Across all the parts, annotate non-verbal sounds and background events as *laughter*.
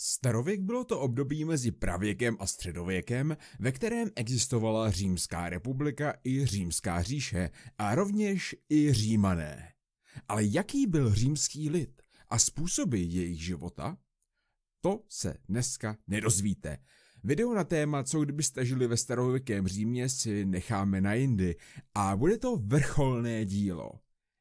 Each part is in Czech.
Starověk bylo to období mezi pravěkem a středověkem, ve kterém existovala Římská republika i Římská říše a rovněž i Římané. Ale jaký byl římský lid a způsoby jejich života? To se dneska nedozvíte. Video na téma, co kdybyste žili ve starověkém Římě, si necháme na jindy a bude to vrcholné dílo.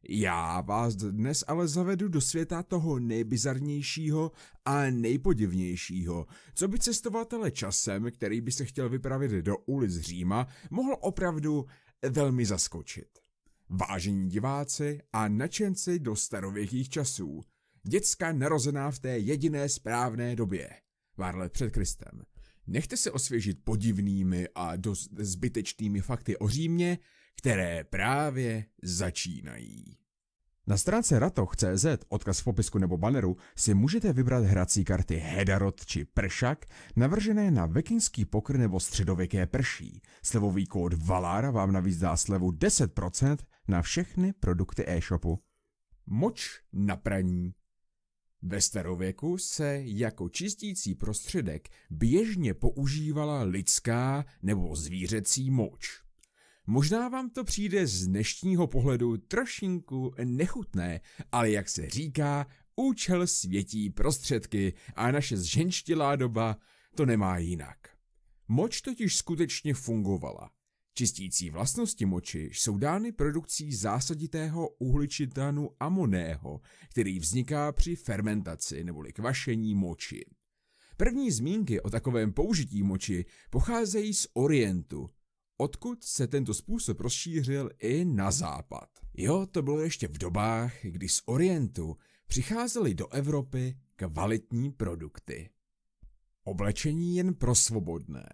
Já vás dnes ale zavedu do světa toho nejbizarnějšího a nejpodivnějšího, co by cestovatele časem, který by se chtěl vypravit do ulic Říma, mohl opravdu velmi zaskočit. Vážení diváci a nadšenci do starověkých časů, děcka narozená v té jediné správné době, pár let před Kristem. Nechte se osvěžit podivnými a dost zbytečnými fakty o Římě, které právě začínají. Na stránce ratoch.cz, odkaz v popisku nebo banneru, si můžete vybrat hrací karty Hedarot či Pršak, navržené na vekinský pokr nebo středověké prší. Slevový kód Valar vám navíc dá slevu 10% na všechny produkty e-shopu. Moč na praní ve starověku se jako čistící prostředek běžně používala lidská nebo zvířecí moč. Možná vám to přijde z dnešního pohledu trošinku nechutné, ale jak se říká, účel světí prostředky a naše zženštilá doba to nemá jinak. Moč totiž skutečně fungovala. Čistící vlastnosti moči jsou dány produkcí zásaditého uhličitanu amoného, který vzniká při fermentaci neboli kvašení moči. První zmínky o takovém použití moči pocházejí z Orientu, odkud se tento způsob rozšířil i na západ. Jo, to bylo ještě v dobách, kdy z Orientu přicházely do Evropy kvalitní produkty. Oblečení jen pro svobodné.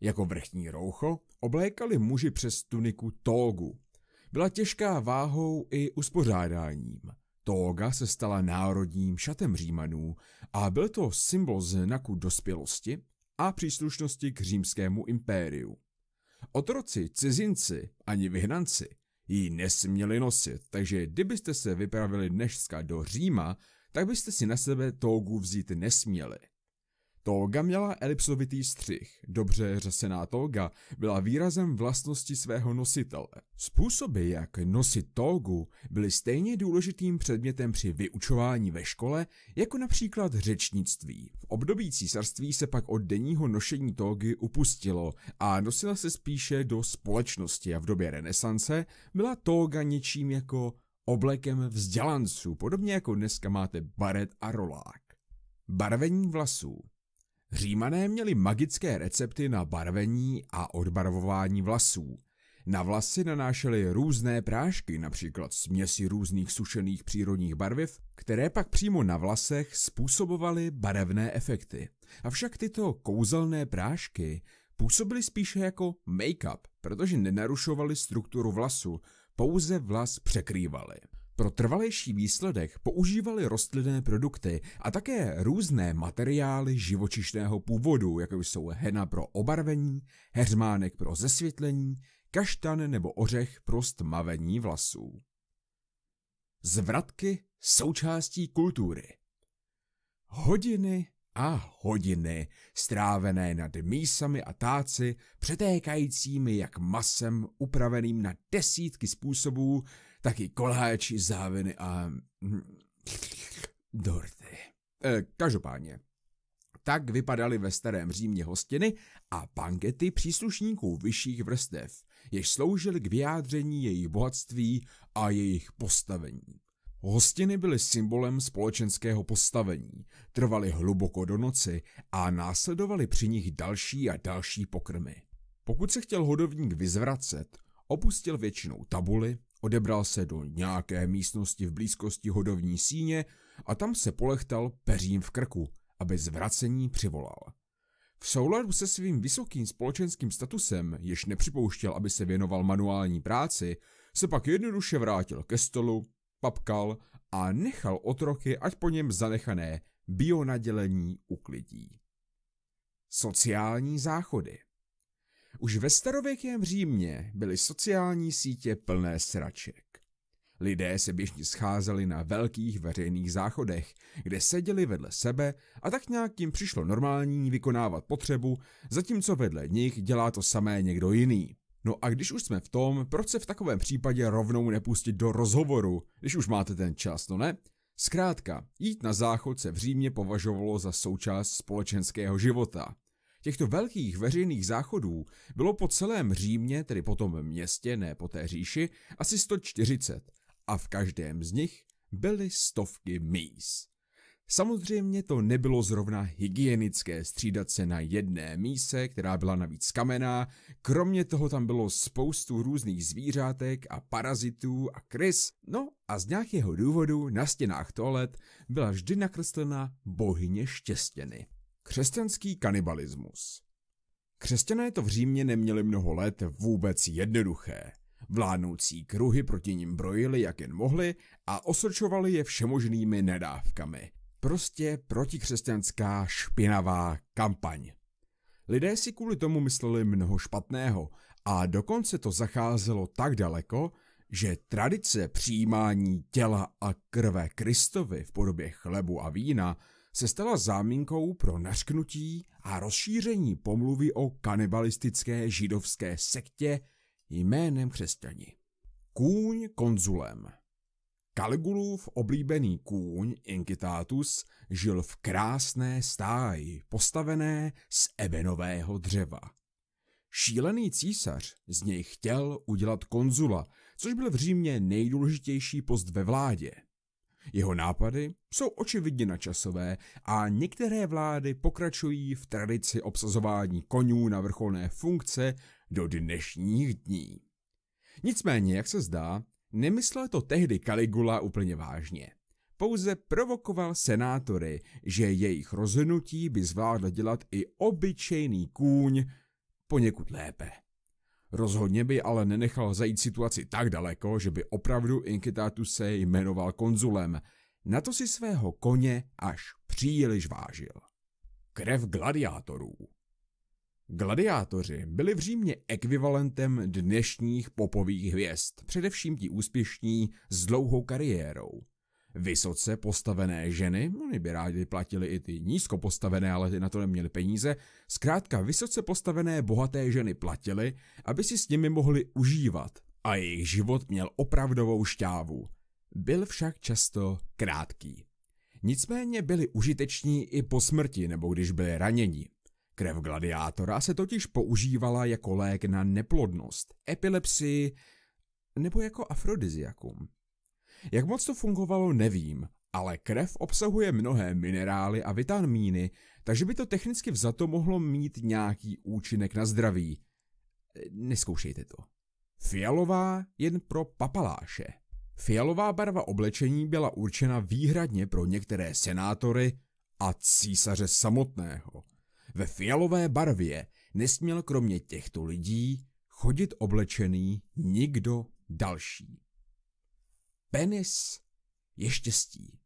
Jako vrchní roucho oblékali muži přes tuniku tógu. Byla těžká váhou i uspořádáním. Tóga se stala národním šatem Římanů a byl to symbol znaku dospělosti a příslušnosti k římskému impériu. Otroci, cizinci ani vyhnanci ji nesměli nosit, takže kdybyste se vypravili dneska do Říma, tak byste si na sebe tógu vzít nesměli. Tolga měla elipsovitý střih, dobře řasená tolga byla výrazem vlastnosti svého nositele. Způsoby, jak nosit tolgu, byly stejně důležitým předmětem při vyučování ve škole, jako například řečnictví. V období císařství se pak od denního nošení tolgy upustilo a nosila se spíše do společnosti a v době renesance byla tolga něčím jako oblekem vzdělanců, podobně jako dneska máte baret a rolák. Barvení vlasů Římané měli magické recepty na barvení a odbarvování vlasů. Na vlasy nanášely různé prášky, například směsi různých sušených přírodních barviv, které pak přímo na vlasech způsobovaly barevné efekty. Avšak tyto kouzelné prášky působily spíše jako make-up, protože nenarušovaly strukturu vlasu, pouze vlas překrývaly. Pro trvalejší výsledek používali rostlinné produkty a také různé materiály živočišného původu, jako jsou hena pro obarvení, heřmánek pro zesvětlení, kaštan nebo ořech pro stmavení vlasů. Zvratky součástí kultury. Hodiny a hodiny strávené nad mísami a táci, přetékajícími jak masem upraveným na desítky způsobů, tak i koláči, záviny a hm, dorty. E, každopádně, tak vypadaly ve starém Římě hostiny a bankety příslušníků vyšších vrstev, jež sloužily k vyjádření jejich bohatství a jejich postavení. Hostiny byly symbolem společenského postavení, trvaly hluboko do noci a následovaly při nich další a další pokrmy. Pokud se chtěl hodovník vyzvracet, opustil většinou tabuly, odebral se do nějaké místnosti v blízkosti hodovní síně a tam se polechtal peřím v krku, aby zvracení přivolal. V souladu se svým vysokým společenským statusem, jež nepřipouštěl, aby se věnoval manuální práci, se pak jednoduše vrátil ke stolu, papkal a nechal otroky, ať po něm zanechané bionadělení uklidí. Sociální záchody Už ve starověkém Římě byly sociální sítě plné sraček. Lidé se běžně scházeli na velkých veřejných záchodech, kde seděli vedle sebe a tak nějak jim přišlo normální vykonávat potřebu, zatímco vedle nich dělá to samé někdo jiný. No a když už jsme v tom, proč se v takovém případě rovnou nepustit do rozhovoru, když už máte ten čas, no ne? Zkrátka, jít na záchod se v Římě považovalo za součást společenského života. Těchto velkých veřejných záchodů bylo po celém Římě, tedy po tom městě, ne po té říši, asi 140 a v každém z nich byly stovky míst. Samozřejmě to nebylo zrovna hygienické střídat se na jedné míse, která byla navíc kamená, kromě toho tam bylo spoustu různých zvířátek a parazitů a krys, no a z nějakého důvodu na stěnách toalet byla vždy nakreslena bohyně štěstěny. Křesťanský kanibalismus Křesťané to v Římě neměli mnoho let vůbec jednoduché. Vládnoucí kruhy proti ním brojili, jak jen mohli, a osočovali je všemožnými nedávkami. Prostě protikřesťanská špinavá kampaň. Lidé si kvůli tomu mysleli mnoho špatného a dokonce to zacházelo tak daleko, že tradice přijímání těla a krve Kristovi v podobě chlebu a vína se stala záminkou pro nařknutí a rozšíření pomluvy o kanibalistické židovské sektě jménem křesťani. Kůň konzulem Kaligulův oblíbený kůň Inkitatus žil v krásné stáji, postavené z ebenového dřeva. Šílený císař z něj chtěl udělat konzula, což byl v Římě nejdůležitější post ve vládě. Jeho nápady jsou očividně načasové a některé vlády pokračují v tradici obsazování konňů na vrcholné funkce do dnešních dní. Nicméně, jak se zdá, Nemyslel to tehdy Kaligula úplně vážně. Pouze provokoval senátory, že jejich rozhodnutí by zvládl dělat i obyčejný kůň poněkud lépe. Rozhodně by ale nenechal zajít situaci tak daleko, že by opravdu Inkitatus se jmenoval konzulem. Na to si svého koně až příliš vážil. Krev gladiátorů Gladiátoři byli v Římě ekvivalentem dnešních popových hvězd, především ti úspěšní s dlouhou kariérou. Vysoce postavené ženy, oni by rádi platili i ty nízko postavené, ale ty na to neměli peníze, zkrátka vysoce postavené bohaté ženy platili, aby si s nimi mohli užívat a jejich život měl opravdovou šťávu. Byl však často krátký. Nicméně byli užiteční i po smrti nebo když byli raněni. Krev gladiátora se totiž používala jako lék na neplodnost, epilepsii nebo jako afrodiziakum. Jak moc to fungovalo, nevím, ale krev obsahuje mnohé minerály a vitamíny, takže by to technicky vzato mohlo mít nějaký účinek na zdraví. Neskoušejte to. Fialová jen pro papaláše. Fialová barva oblečení byla určena výhradně pro některé senátory a císaře samotného – ve fialové barvě nesměl kromě těchto lidí chodit oblečený nikdo další. Penis je štěstí.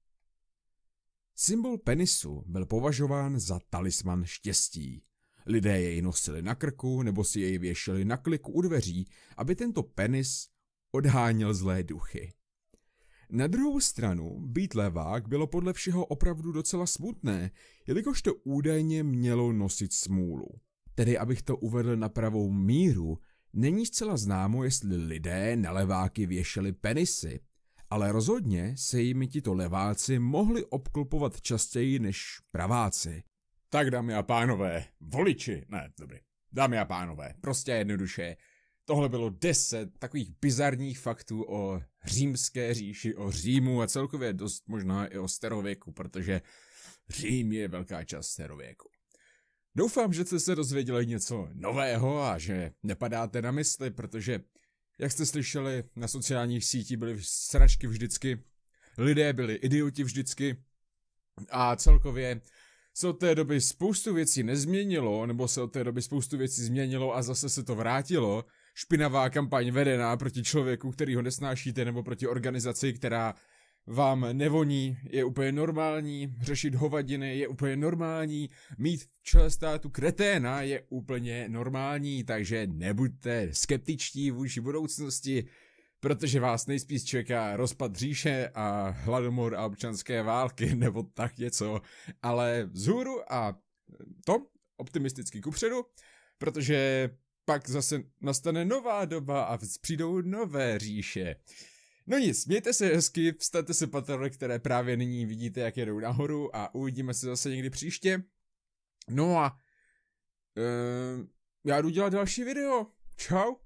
Symbol penisu byl považován za talisman štěstí. Lidé jej nosili na krku nebo si jej věšeli na kliku u dveří, aby tento penis odháněl zlé duchy. Na druhou stranu, být levák bylo podle všeho opravdu docela smutné, jelikož to údajně mělo nosit smůlu. Tedy, abych to uvedl na pravou míru, není zcela známo, jestli lidé na leváky věšeli penisy, ale rozhodně se jimi tito leváci mohli obklopovat častěji než praváci. Tak dámy a pánové, voliči, ne, dobrý, dámy a pánové, prostě jednoduše, Tohle bylo 10 takových bizarních faktů o římské říši, o Římu a celkově dost možná i o starověku, protože Řím je velká část starověku. Doufám, že jste se dozvěděli něco nového a že nepadáte na mysli, protože, jak jste slyšeli, na sociálních sítích byly sračky vždycky, lidé byli idioti vždycky a celkově se od té doby spoustu věcí nezměnilo, nebo se od té doby spoustu věcí změnilo a zase se to vrátilo špinavá kampaň vedená proti člověku, který ho nesnášíte, nebo proti organizaci, která vám nevoní, je úplně normální, řešit hovadiny je úplně normální, mít v čele státu kreténa je úplně normální, takže nebuďte skeptičtí vůči budoucnosti, protože vás nejspíš čeká rozpad říše a hladomor a občanské války *laughs* nebo tak něco, ale vzhůru a to optimisticky kupředu, protože pak zase nastane nová doba a přijdou nové říše. No nic, mějte se hezky, vstaňte se patrole, které právě nyní vidíte, jak jedou nahoru a uvidíme se zase někdy příště. No a... Uh, já jdu dělat další video. Ciao.